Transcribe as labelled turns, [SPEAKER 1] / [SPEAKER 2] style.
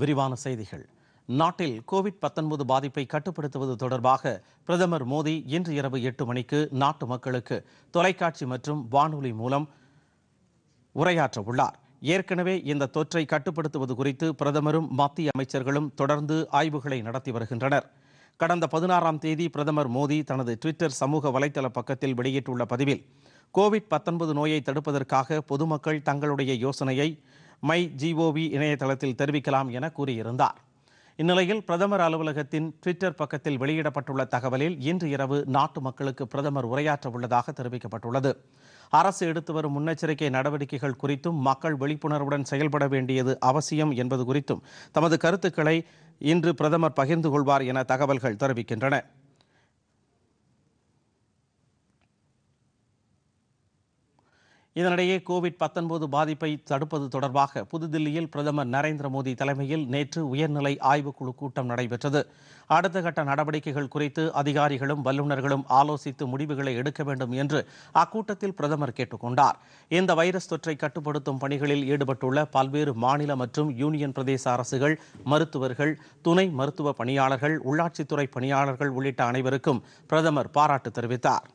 [SPEAKER 1] விரிவான செய்திகள் நாட்டில் கோவிட் பத்தொன்பது பாதிப்பை கட்டுப்படுத்துவது தொடர்பாக பிரதமர் மோடி இன்று இரவு எட்டு மணிக்கு நாட்டு மக்களுக்கு தொலைக்காட்சி மற்றும் வானொலி மூலம் உரையாற்ற உள்ளார் ஏற்கனவே இந்த தொற்றை கட்டுப்படுத்துவது குறித்து பிரதமரும் மத்திய அமைச்சர்களும் தொடர்ந்து ஆய்வுகளை நடத்தி வருகின்றனர் கடந்த பதினாறாம் தேதி பிரதமர் மோடி தனது ட்விட்டர் சமூக வலைதள பக்கத்தில் வெளியிட்டுள்ள பதிவில் கோவிட் பத்தொன்பது நோயை தடுப்பதற்காக பொதுமக்கள் தங்களுடைய யோசனையை மை ஜிஓவி இணையதளத்தில் தெரிவிக்கலாம் என கூறியிருந்தார் இந்நிலையில் பிரதமர் அலுவலகத்தின் ட்விட்டர் பக்கத்தில் வெளியிடப்பட்டுள்ள தகவலில் இன்று இரவு நாட்டு மக்களுக்கு பிரதமர் உரையாற்ற உள்ளதாக தெரிவிக்கப்பட்டுள்ளது அரசு எடுத்து வரும் முன்னெச்சரிக்கை நடவடிக்கைகள் குறித்தும் மக்கள் விழிப்புணர்வுடன் செயல்பட வேண்டியது அவசியம் என்பது குறித்தும் தமது கருத்துக்களை இன்று பிரதமர் பகிர்ந்து கொள்வார் என தகவல்கள் தெரிவிக்கின்றன இதனிடையே கோவிட் பத்தொன்பது பாதிப்பை தடுப்பது தொடர்பாக புதுதில்லியில் பிரதமர் நரேந்திர மோடி தலைமையில் நேற்று உயர்நிலை ஆய்வுக்குழு கூட்டம் நடைபெற்றது அடுத்த கட்ட நடவடிக்கைகள் குறித்து அதிகாரிகளும் வல்லுநர்களும் ஆலோசித்து முடிவுகளை எடுக்க வேண்டும் என்று அக்கூட்டத்தில் பிரதமர் கொண்டார் இந்த வைரஸ் தொற்றை கட்டுப்படுத்தும் பணிகளில் ஈடுபட்டுள்ள பல்வேறு மாநில மற்றும் யூனியன் பிரதேச அரசுகள் மருத்துவர்கள் துணை மருத்துவ பணியாளர்கள் உள்ளாட்சித்துறை பணியாளர்கள் உள்ளிட்ட அனைவருக்கும் பிரதமர் பாராட்டு தெரிவித்தார்